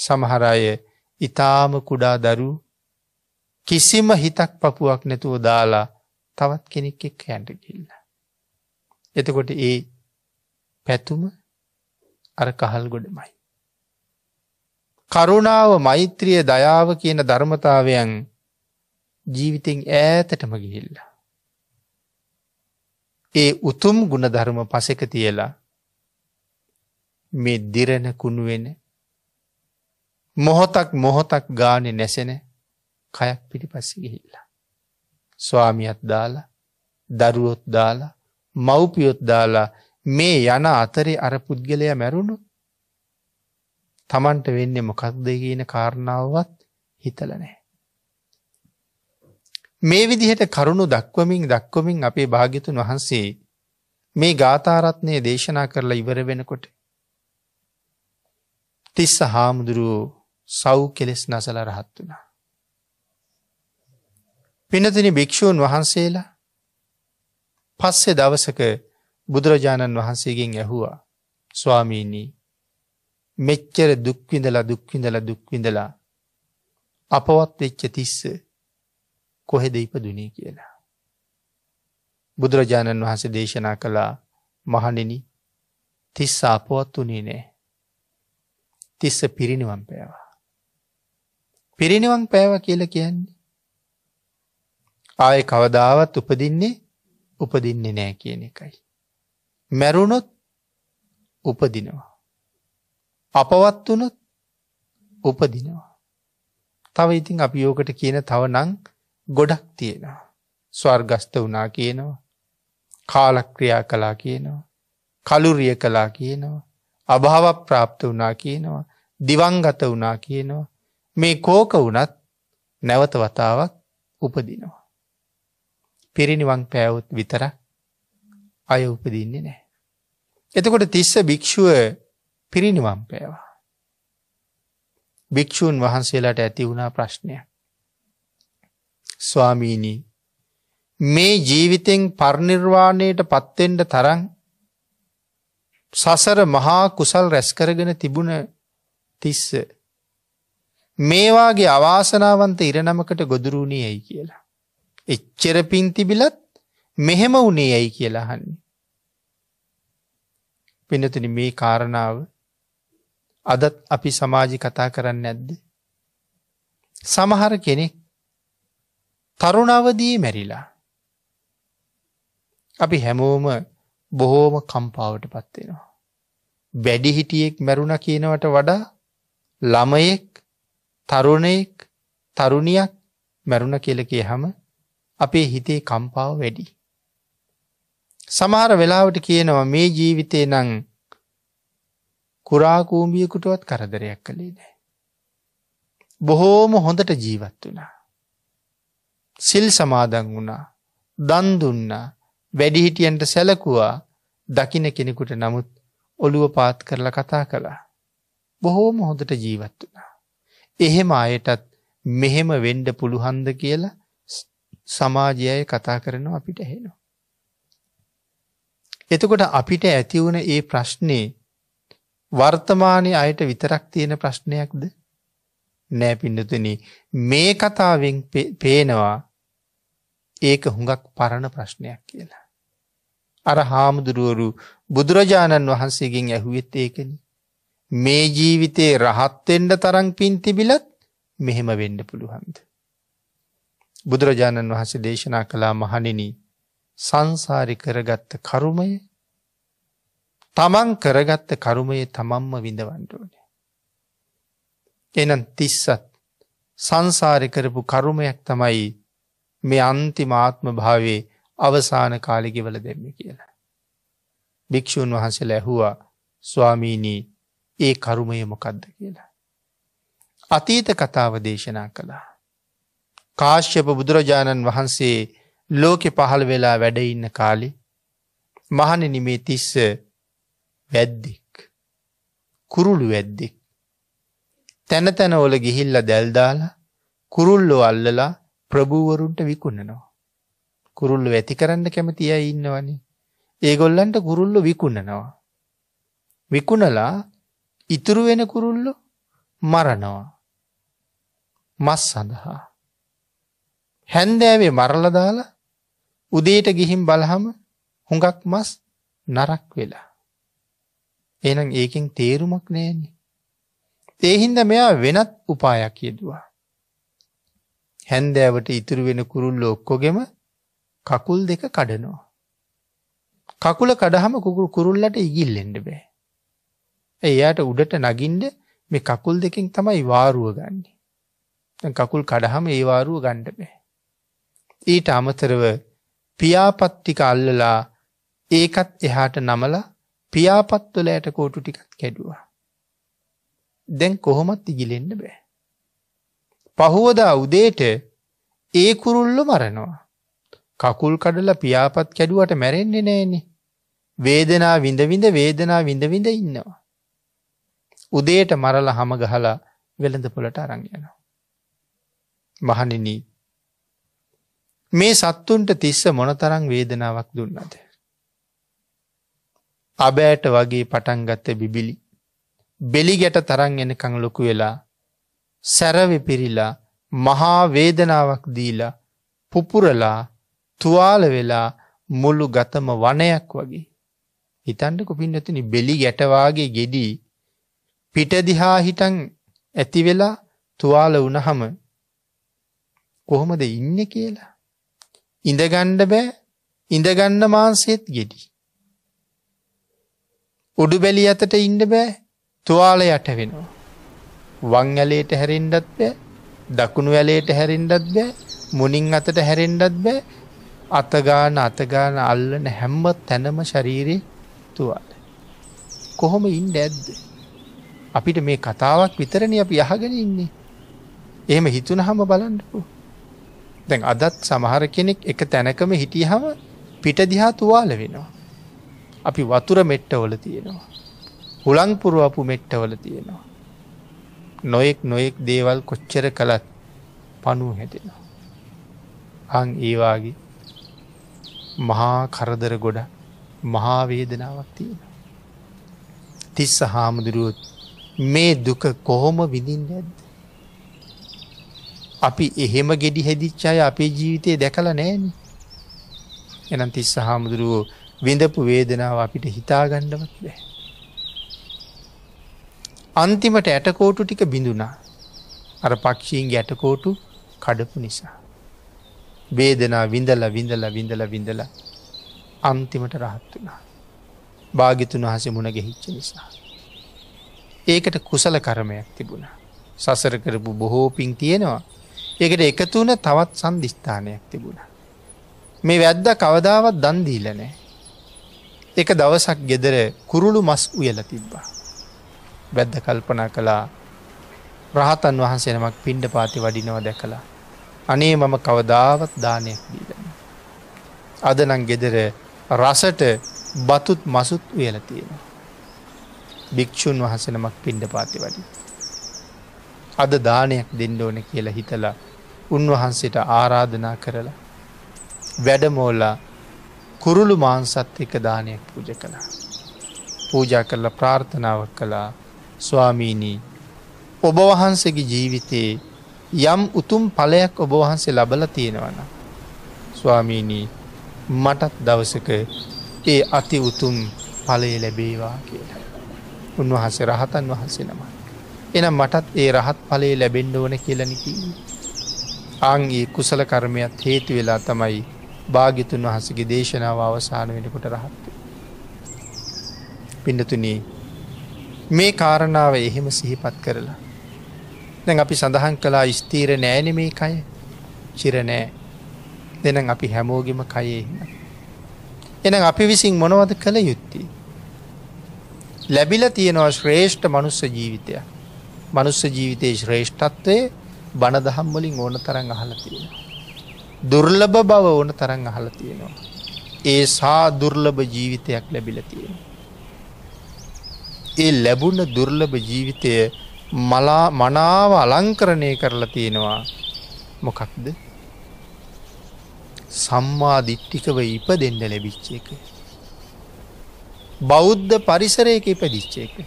සමහරායේ ඉතාම කුඩා දරු කිසිම හිතක් පපුුවක් නැතුව දාලා තවත් කෙනෙක් එක් හැන්ට කිල්ල. එතකොට ඒ පැතුම අර කහල් ගොඩමයි. කරුණාව මෛත්‍රිය දයාව කියන ධර්මතාවයන් ජීවිතෙන් ඈතටම ගිහිල්ල. ඒ උතුම් ගුණ ධර්ම පසෙක තියලා මේ දිරණ කුණුවෙන මොහොතක් මොහොතක් ගානෙ නැසෙන කයක් පිටිපස්ස ගිහිල්ලා. ස්වාමියත් දාලා දරුවොත් දාලා මව්පියොත් දාලා මේ යන අතරේ අර පුද්ගලය මැරුණු තමන්ට වෙන්න මොකක්ද කියන කාරණාවවත් හිතල නෑ. මේ විදිහට කරුණු දක්වමින් දක්වමින් අපේ භාගිතුන් වහන්සේ මේ ගාථාරත්නය දේශනා කරලා ඉවර වෙනකොට තිස්ස හාමුදුරුවෝ සව් කෙලෙස් නසල රහත් වනා. පිනතින භික්‍ෂූන් වහන්සේලා පස්සෙ දවසක බුදුරජාණන් වහන්සේගෙන් ඇහුවා ස්වාමීණී මෙච්චර දුක්විඳලා දුක්විඳල දුක්විඳලා අපවත් වෙච්ච තිස්ස කොහෙද ඉපදුනී කියලා. බුදුරජාණන් වහන්සේ දේශනා කළා මහනෙන තිස්ස අපවත් වනේ නෑ තිස්ස පිරිනිවම් පෑවා. පිරිනිවන් පෑව කියලා කියන්නේ. ආය කවදාවත් උපදින්නේ උපදින්නේ නෑ කියන එකයි. මැරුණොත් උපදිනවා. අපවත් වනොත් උපදිනවා. තව ඉතින් අපි යෝකට කියන තව නං ගොඩක් තියෙනවා. ස්වර්ගස්ත වනා කියනවා. කාලක්‍රියා කලා කියනවා. කළුරිය කලා කියනවා. අභාව ප්‍රාප්ත වනා කියනවා. දිවංගත වනා කියනවා. මේ කෝක වුණත් නැවත වතාවක් උපදිනවා. පිරිනිවන් පෑවුත් විතර අය උපදින්නේ නෑ. එතකොට තිස්ස භික්‍ෂුව පිරිනිවන් පෑවා. භික්‍ෂූන් වහන්සේලාට ඇති වුණා ප්‍රශ්නය. ස්වාමීණී මේ ජීවිතෙන් පරිනිර්වාණයට පත්තෙන්ට තරන් සසර මහා කුසල් රැස්කරගෙන තිබුණ තිස්ස මේවාගේ අවාසනාවන්ත ඉරණමකට ගොදුරුණේ ඇයි කියලා. එච්චර පින් තිබිලත් මෙහෙම වුණේ ඇයි කියලා හන්නේ. පිනතුන මේ කාරණාව අදත් අපි සමාජි කතා කරන්න ඇද්ද. සමහර කෙනෙක් තරුණවදී මැරිලා. අපි හැමෝම බොහෝම කම්පාවට පත්වෙනවා. වැඩිහිටියෙක් මැරුණ කියනවට වඩා ළමයෙක් තරුණයෙක් තරුණියක් මැරුණ කියලකේ හම අපේ හිතේ කම්පාව වැඩි. සමහර වෙලාවට කියනවා මේ ජීවිතය නං කුරාකූම්ියකුටුවත් කරදරයක් කළේ නෑ. බොහෝම හොඳට ජීවත් වනා. සිල් සමාදන් වුණා දන්දුන්නා වැඩිහිටියන්ට සැලකුවා දකින කෙනෙකුට නමුත් ඔළුව පාත් කරලා කතා කළා. බොහෝම හොඳට ජීවත් වනා. එහෙම අයටත් මෙහෙම වෙන්ඩ පුළුහන්ද කියලා සමාජයය කතා කරනවා අපිට හෙනවා. එතකොට අපිට ඇතිවුණ ඒ ප්‍රශ්නයේ වර්තමානය අයට විතරක් තියෙන ප්‍රශ්නයක්ද නෑ පිඩතුන මේ කතාවෙන් පේනවා ඒක හුඟක් පරණ ප්‍රශ්නයක් කියලා. අර හාමුදුරුවරු බුදුරජාණන් වහන්සේගෙන් ඇහුවෙත් ඒකනි මේ ජීවිතේ රහත් වෙන්න තරම් පින් තිබිලත් මෙහෙම වෙන්න පුළුවන්ද. බුදුරජාණන් වහන්සේ දේශනා කළා මහණෙනි සංසාරි කරගත්ත කරුමය තමන් කරගත්ත කරුමයේ තමන්ම විඳවන්ටඕන. එනම් තිස්සත් සංසාරි කරපු කරුමයක් තමයි මේ අන්තිමාත්ම භාවේ අවසාන කාලෙගෙවල දෙන්න කියලා. භික්‍ෂූන් වහන්සේ ලැහුවා ස්වාමීනී ඒ කරුමය මොකක්ද කියලා. අතීත කතාව දේශනා කළා. කාශ්‍යප බුදුරජාණන් වහන්සේ ලෝකෙ පහළ වෙලා වැඩඉන්න කාලි මහනනි මේ තිස්ස වැද්දෙක් කුරුළු වැද්දෙක් තැන තැන ඕල ගිහිල්ල දැල්දාලා කුරුල්ලෝ අල්ලලා ප්‍රභූවරුන්ට විකුණනවා. කුරුල්ලු ඇති කරන්න කැමති අය ඉන්නවනි. ඒගොල්ලන්ට කුරුල්ලු විකුණනවා. විකුණලා ඉතුරු වෙන කුරුල්ලු මරනවා. මස් සඳහා. හැන්දෑවේ මරලදාලා උදේට ගිහිම් බලහම හුඟක් මස් නරක් වෙලා. එනම් ඒකෙන් තේරුමක් නෑනි. තේහින්ද මෙයා වෙනත් උපායක් යෙදවා. හැන්දෑවට ඉතුරු වෙන කුරුල්ල ඔක්කොගෙම කකුල් දෙක කඩනවා. කකුල කඩහම කුකුරු කුරුල්ලට ඉගිල්ලෙන්ඩ බෑ. එයාට උඩට නගින්ඩ මේ කකුල් දෙකින් තමයි වාරුව ගන්නේ. කකුල් කඩහම ඒ වාරුව ගණ්ඩ බෑ. ඊට අමතරව පියාපත්තික අල්ලලා ඒකත් එහාට නමලා පියාපත්වල ඇයට කෝටු ටිකත් කැඩුවා. දැන් කොහොමත් ඉගිලෙන්න්න බෑ. පහුවදා උදේට ඒ කුරුල්ල මරනවා. කකුල් කඩල පියාපත් කැඩුවට මැරෙන්නේ නෑනේ. වේදනා විඳවිඳ වේදනා විඳවිඳ ඉන්නවා. උදේට මරල හම ගහලා වෙළඳ පොලට අරංගෙනවා. මහනිනි මේ සත්තුන්ට තිස්ස මොනතරං වේදනාවක් දුන්නද. අබෑට වගේ පටන්ගත්ත බිබිලි බෙලිගැට තරං එනකං ලොකු වෙලා සැරවි පිරිලා මහා වේදනාවක් දීලා පුපුරලා තුවාල වෙලා මුල්ලු ගතම වනයක් වගේ හිතන්ටකු පින්නතින බෙලි ගැටවාගේ ගෙඩී පිට දිහා හිටන් ඇති වෙලා තුවාල වුණහම කොහොමද ඉන්නේ කියලා. ඉඳගන්න බෑ ඉඳගන්න මාංශෙත් ගෙඩි. උඩු බැලි අතට ඉන්න බෑ තුවාල යට වෙනවා. වං ඇලේට හැරෙන්ඩත් බෑ දකුණු ඇලේට හැරෙන්ඩත් බෑ මුනින් අතට හැරෙන්ඩත් බෑ අතගාන අතගාන අල්ලන හැම්ම තැනම ශරීරය තුවාල. කොහොම ඉන්ඩ ඇද්දේ. අපිට මේ කතාවක් විතරණ අපි යහගෙන ඉන්නේ. එහෙම හිතුන හම බලන්නකු. දැන් අදත් සමහර කෙනෙක් එක තැනකම හිටිය හම පිට දිහා තුවාල වෙනවා. අපි වතුර මෙට්ටවල තියෙනවා. හුළං පුරුවපු මෙට්ටවල තියෙනවා. නොයෙක් නොයෙක් දේවල් කොච්චර කළත් පනුව හැටෙනවා. හං ඒවාගේ මහා කරදර ගොඩ මහාවේදනාවක් තියෙන. තිස්ස හාමුදුරුවත් මේ දුක කොහොම විඳින් ඇද්ද. අපි එහෙම ගෙඩි හැදිච්චාය අපේ ජීවිතය දැකල නෑන. එනම් තිස්ස හාමුදුරුවෝ විඳපු වේදනාව අපිට හිතාගණ්ඩමත් බෑ. අන්තිමට ඇටකෝටු ටික බිඳුනා අර පක්ෂීන් ගැටකෝටු කඩපු නිසා. බේදනා විඳල විඳල විඳල විඳල අන්තිමට රහත් වනා. භාගිතුන් වහස මුණ ගෙහිච්ච නිසා. ඒකට කුසල කරමයක් තිබුණා. සසර කරපු බොහෝ පින් තියෙනවා. ඒකට එකතුන තවත් සන්ධිස්ථානයක් තිබුණ. මේ වැද්ද කවදාවත් දන්දීලනෑ. එක දවසක් ගෙදර කුරුළු මස් උයල තිබ්බා. වැද්ද කල්පනා කළා රහතන් වහන්සෙනමක් පින්ඩ පාති වඩිනව දැකලා. අනේ මම කවදාවත් දානයක් දීලන. අදනං ගෙදර රසට බතුත් මසුත් උයල තියෙනවා. භික්‍ෂූන් වහසනමක් පින්ඩ පාති වඩි. අද දානයක් දෙන්න ඕන කියලා හිතලා උන්වහන්සේට ආරාධනා කරලා වැඩමෝල්ලා කුරුළු මාන්සත් එක දානයක් පූජ කළා. පූජා කරලා ප්‍රාර්ථනාවක් කළා ස්වාමීණී ඔබ වහන්සේගේ ජීවිතයේ යම් උතුම් පලයක් ඔබ වහන්සේ ලබල තියෙනවන. ස්වාමීණී මටත් දවසක ඒ අති උතුම් පලය ලැබේවා කියලා. උන්වහන්සේ රහතන් වහන්සේ නම. එනම් මටත් ඒ රහත් පලේ ලැබෙන්ඩ ඕන කියලනිකි. ආංගේ කුසල කර්මයක් හේතු වෙලා තමයි භාගිතුන් වහසගේ දේශනාව අවසාන වෙනකොට රහත්. පිඩතුනේ මේ කාරණාව එහෙම සිහිපත් කරලා. දැන් අපි සඳහන් කලා ස්තීර නෑන මේ කය චිරනෑ දෙනම් අපි හැමෝගෙම කයේ එනම් අපි විසින් මොනවද කළ යුත්තේ ලැබිලා තියෙනවා ශ්‍රේෂ්ඨ මනුස්ස ජීවිතයක්. මනුස්ස ජීවිතයේ ශ්‍රේෂ්ඨත්වය බණදහම් වලින් ඕන තරන් අහල තියෙන. දුර්ලභ බව ඕන තරන් අහල තියෙනවා. ඒ සා දුර්ලභ ජීවිතයක් ලැබිල තියෙන. ඒ ලැබුණ දුර්ලභ ජීවිතය මලා මනාව අලංකරණය කරලා තියෙනවා මොකක්ද සම්මා දිට්ටිකව ඉප දෙන්න ලැබිච්චේ එක. බෞද්ධ පරිසරයක ඉපදිච්ච එක.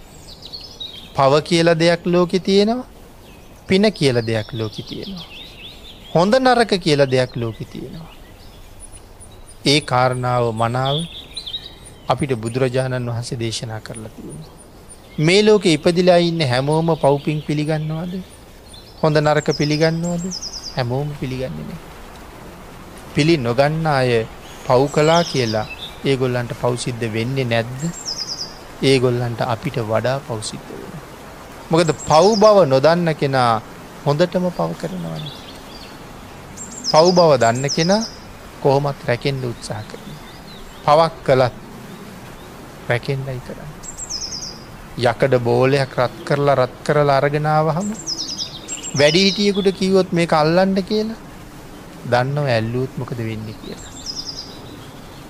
පව කියල දෙයක් ලෝකෙ තියෙනවා පින කියල දෙයක් ලෝකෙ තියෙනවා. හොඳ නරක කියල දෙයක් ලෝකෙ තියෙනවා. ඒ කාරණාව මනාව අපිට බුදුරජාණන් වහන්සේ දේශනා කරලා තිබුණා. මේ ලෝක ඉපදිලා ඉන්න හැමෝම පව්පින් පිළිගන්නවාද හොඳ නරක පිළිගන්නවාද හැමෝම පිළිගන්නේ පිළි නොගන්න අය පව් කලා කියලා ඒගොල්ලන්ට පෞසිද්ධ වෙන්නේ නැද්ද ඒගොල්ලන්ට අපිට වඩා පෞසිද්ධ වෙන. මොකද පව් බව නොදන්න කෙනා හොඳටම පව කරනවන. පව් බව දන්න කෙනා කොහොමත් රැකෙන්ඩ උත්සාහ කරන. පවක් කළත් රැකෙන්ඩයි කරන්න. යකඩ බෝලයක් රත් කරලා රත් කරලා අරගෙනාව හම වැඩිහිටියකුට කිවොත් මේ අල්ලන්ඩ කියලා දන්නව ඇල්ලූත් මොකද වෙන්න කියලා.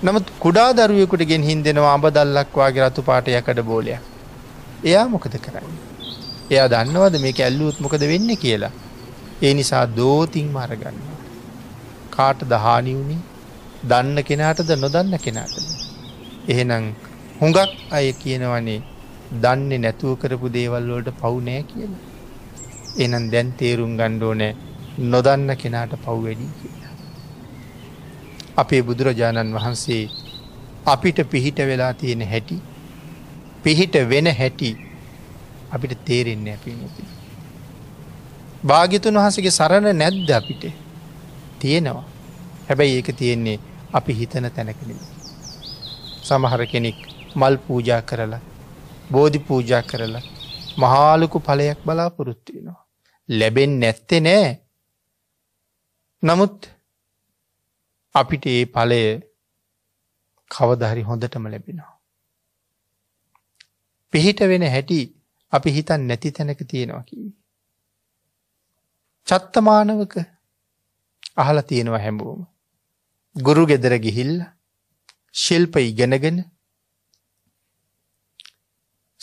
නමුත් කුඩා දරුවෙකුට ගෙන් හින්දෙනවා අඹ දල්ලක් වගේ රතු පාට යකඩ බෝලයක්. එයා මොකද කරන්න. එයා දන්නවද මේ ඇල්ලුත් මොකද වෙන්න කියලා. ඒ නිසා දෝතින් මරගන්න. කාට දහානිවුණි දන්න කෙනාටද නොදන්න කෙනාටද. එහෙනම් හුඟක් අය කියනවනේ දන්නේ නැතුව කරපු දේවල්වලට පවුනෑ කියලා. එනම් දැන් තේරුම් ගණ්ඩෝනෑ නොදන්න කෙනාට පව්වැඩී කියලා. අපේ බුදුරජාණන් වහන්සේ අපිට පිහිට වෙලා තියෙන හැටි පිහිට වෙන හැටි අපිට තේරෙන්නේ පිනති. භාගිතුන් වහසගේ සරණ නැද්ද අපිට තියෙනවා හැබැයි ඒක තියෙන්නේ අපි හිතන තැනකලින්. සමහර කෙනෙක් මල් පූජා කරලා බෝධි පූජා කරලා මහාලකු පලයක් බලාපොරොත්තුවෙනවා. ලැබෙන් නැත්තේ නෑ නමුත් අපිට ඒ ඵලය කවදහරි හොඳටම ලැබෙනවා. පිහිට වෙන හැටි අපි හිතන් නැති තැනක තියෙනවා කිවි. චත්තමානවක අහලා තියෙනවා හැඹුවම. ගුරු ගෙදර ගිහිල්ල ශිල්ප ඉගෙනගෙන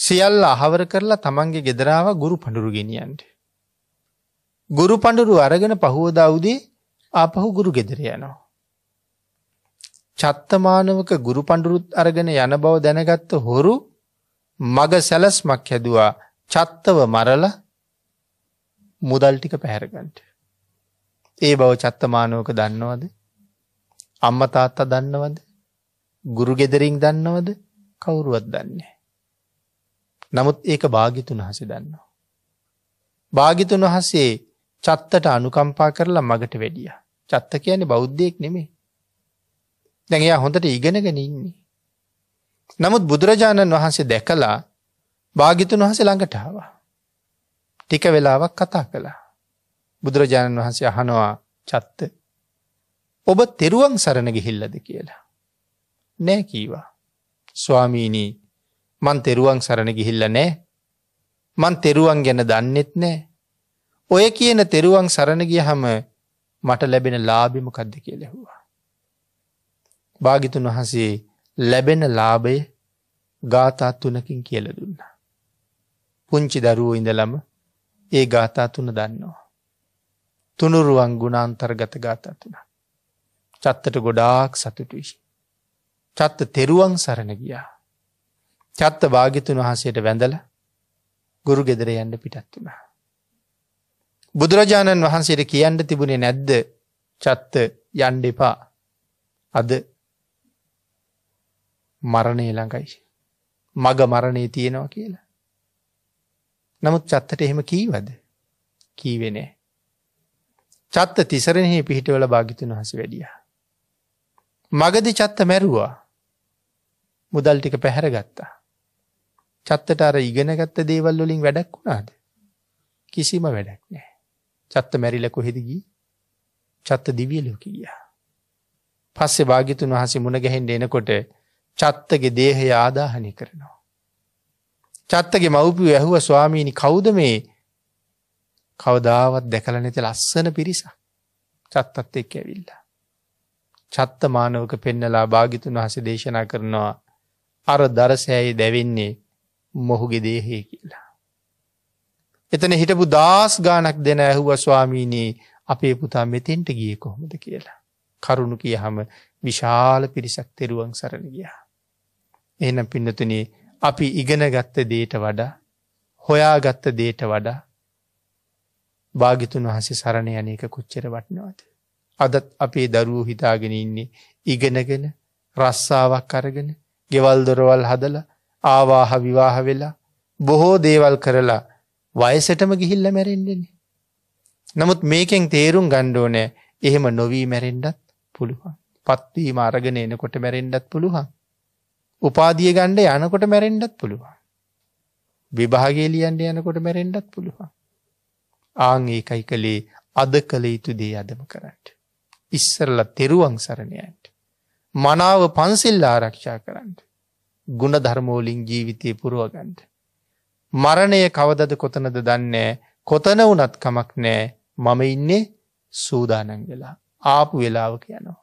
සියල්ල අහවර කරලා තමන්ගේ ගෙදරාව ගුරු පඩුරු ගෙනියන්ට. ගුරු පඩුරු අරගෙන පහුවදා උදේ ආපහු ගුරු ගෙදර යනවා. චත්තමානවක ගුරු පඬුරුත් අරගෙන යන බව දැනගත්ත හොරු මග සැලස්මක් හැදවා චත්තව මරල මුදල් ටික පැහැරගන්ට. ඒ බව චත්තමානෝක දන්නවද. අම්ම තාත්තා දන්නවද. ගුරු ගෙදරින් දන්නවද කවුරුවත් දන්නේ. නමුත් ඒක භාගිතුන් හස දන්නවා. භාගිතුන් වහසේ චත්තට අනුකම්පා කරලා මගට වැඩිය. චත්ත කියන්නේ බෞද්ධයෙක් නෙමේ දැන් එයා හොඳට ඉගෙනගෙන ඉන්නේ. නමුත් බුදුරජාණන් වහන්සේ දැකලා භාගිතුන් වහසේ ළඟටාවා. ටික වෙලාවක් කතා කළා. බුදුරජාණන් වහන්සේ අහනවා චත්ත. ඔබ තෙරුවන් සරණ ගිහිල්ලද කියලා. නෑ කීවා. ස්වාමීනී මන් තෙරුවන් සරණ ගිහිල්ල නෑ. මන් තෙරුවන් ගැන දන්නෙත් නෑ. ඔය කියන තෙරුවන් සරණ ගිය හම මට ලැබෙන ලාබිමකක්ද කියලෙහවා. භාගිතුන් වහසේ ලැබෙන ලාභය ගාතාත්තුනකින් කියල දුන්න. පුංචි දරුවෝ ඉඳලම ඒ ගාතාතුන දන්නවා. තුනුරුවන් ගුණාන්තර්ගත ගාතාතුන. චත්තට ගොඩාක් සතුටුයි. චත්ත තෙරුවන් සරණ ගියා. චත්ත භාගිතුන් වහන්සේට වැඳල ගුරු ගෙදර යන්න පිටත් වුණා. බුදුරජාණන් වහන්සේට කියන්න තිබුණේ නැද්ද චත්ත යන්ඩ එපා අද මරණය ළඟයි. මග මරණය තියෙනවා කියලා. නමුත් චත්තට එහෙම කීවද කීවෙනෑ. චත්ත තිසරණෙහි පිහිටවල භාගිතුන් හස වැඩිය. මගදි චත්ත මැරුවා මුදල් ටික පැහැරගත්තා. චත්තට අර ඉගෙනගත්ත දේවල් වලින් වැඩක් වුණාද. කිසිම වැඩක් නෑ. චත්ත මැරිල කොහෙදගී චත්ත දිවියලෝක ගිය. පස්සේ භාගිතුන් වහසේ මුණ ගැහෙන්ට එනකොට චත්තගේ දේහය ආදාහනය කරනවා. චත්තගේ මව්පිය ඇහුව ස්වාමීණි කෞුද මේ කවදාවත් දැකල නැති ලස්සන පිරිස චත්තත් එක් ඇවිල්ලා. චත්ත මානවක පෙන්නලා භාගිතුන් වහස දේශනා කරනවා අර දරසෑයි දැවෙන්නේ මොහුගේ දේහය කියලා. එතන හිටපු දස් ගානක් දෙන ඇහුව ස්වාමීනී අපේ පුතා මෙතෙන්ට ගිය කොහොමද කියලා. කරුණු කියහම විශාල පිරිසක් තෙරුවන් සරණ ගියා. එහෙනම් පින්නතුනේ අපි ඉගෙනගත්ත දේට වඩා හොයාගත්ත දේට වඩා භාගිතුන් වහසේ සරණය අනේක කොච්චර වටනවාද. අදත් අපේ දරුවෝ හිතාගෙන ඉන්නේ ඉගෙනගෙන රස්සාවක් අරගෙන ගෙවල් දොරවල් හදල ආවාහ විවාහ වෙලා බොහෝ දේවල් කරලා වයසටම ගිහිල්ල මැරෙන්ඩෙන්නේ. නමුත් මේකෙන් තේරුම් ගණ්ඩෝනෑ එහෙම නොවී මැරෙන්ඩත් පුළුවන් පත්වීම අරගෙන එනකොට මැරෙන්ඩත් පුළුවන්. උපාධිය ගණ්ඩ යනකොට මැරෙන්ඩත් පුළුවන්. විභාගේ ලියන්ඩ යනකොට මැරෙන්ඩත් පුළුවන්. ආං ඒකයි කළේ අද කළ යුතු දේ අදම කරට. ඉස්සරල තෙරුවන් සරණයන්ට. මනාව පන්සිල්ල ආරක්ෂා කරන්න. ගුණ ධර්මෝලින් ජීවිතය පුරුවගන්ට. මරණය කවදද කොතනද දන්නේ කොතන වනත් කමක් නෑ මම ඉන්නේ සූදානන් වෙලා ආපු වෙලාවක යනවා.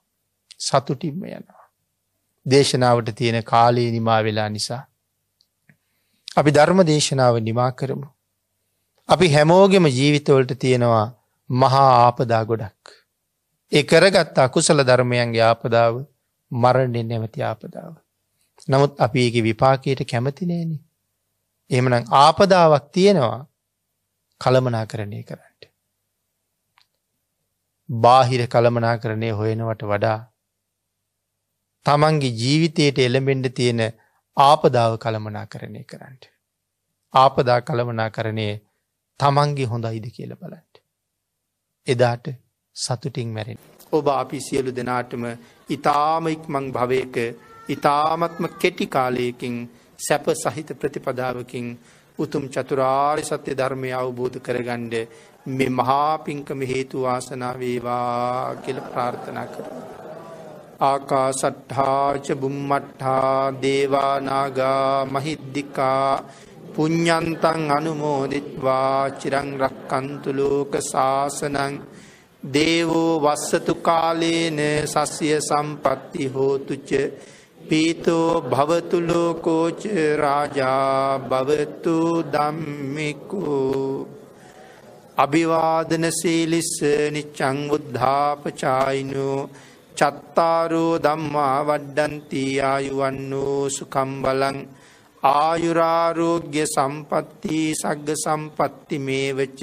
සතුටින්ම යනවා. දේශනාවට තියෙන කාලයේ නිමා වෙලා නිසා. අපි ධර්ම දේශනාව නිමා කරමු. අපි හැමෝගෙම ජීවිතවලට තියෙනවා මහා ආපදා ගොඩක්. ඒ කරගත් අකුසල ධර්මයන්ගේ ආපදාව මරණෙන් නැමති ආපදාව. නමුත් අපි ඒක විපාකයට කැමතිනේන. එමනම් ආපදාවක් තියෙනවා කළමනා කරණය කරන්නට. බාහිර කළමනා කරණය හොයෙනවට වඩා තමන්ගේ ජීවිතයට එළඹෙන්ඩ තියෙන ආපදාව කළමනා කරණය කරන්නට. ආපදා කළමනා කරණය තමන්ගේ හොඳ ඉද කියල බලට. එදාට සතුටින් මැරෙන්. ඔබ අපි සියලු දෙනාටම ඉතාමයික් මං භවයක ඉතාමත්ම කෙටි කාලයකින් සැප සහිත ප්‍රතිපදාවකින් උතුම් චතුරාර් සත්‍ය ධර්මය අවබෝධ කරගණ්ඩ මෙ මහාපිංකම හේතු වාසනාවේවා කියල ප්‍රාර්ථනා කර. ආකාසට්ඨාච බුම්මට්ඨා දේවානාගා මහිද්దికා පුඤ්ඤන්තං අනුමෝදිත්වා චිරං රක්칸තු ලෝක සාසනං දේවෝ වස්සතු කාලේන සස්්‍ය සම්පත්ති හෝතුච පීතෝ භවතු ලෝකෝච රාජා භවතු දම්මිකු අභිවාදන සීලිස්ස නිච්චං බුද්ධාපචායිනෝ චත්තාරෝ දම්මා වඩ්ඩන්ති ආයුවන්නෝ සුකම්බලං ආයුරාරෝග්‍ය සම්පත්ති සග්ග සම්පත්ති මේවච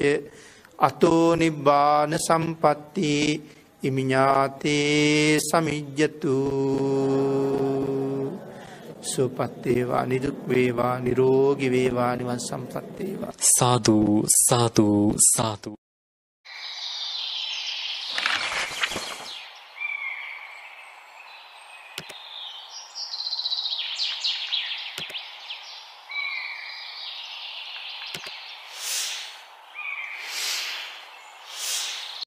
අතෝනිබ්බාන සම්පත්ති ඉමිඥාතේ සමිජ්ජතු සුපත්තේවා නිදුක් වේවා නිරෝගි වේවා නිවන් සම්පත්තේවා සාදු සාතු සාතු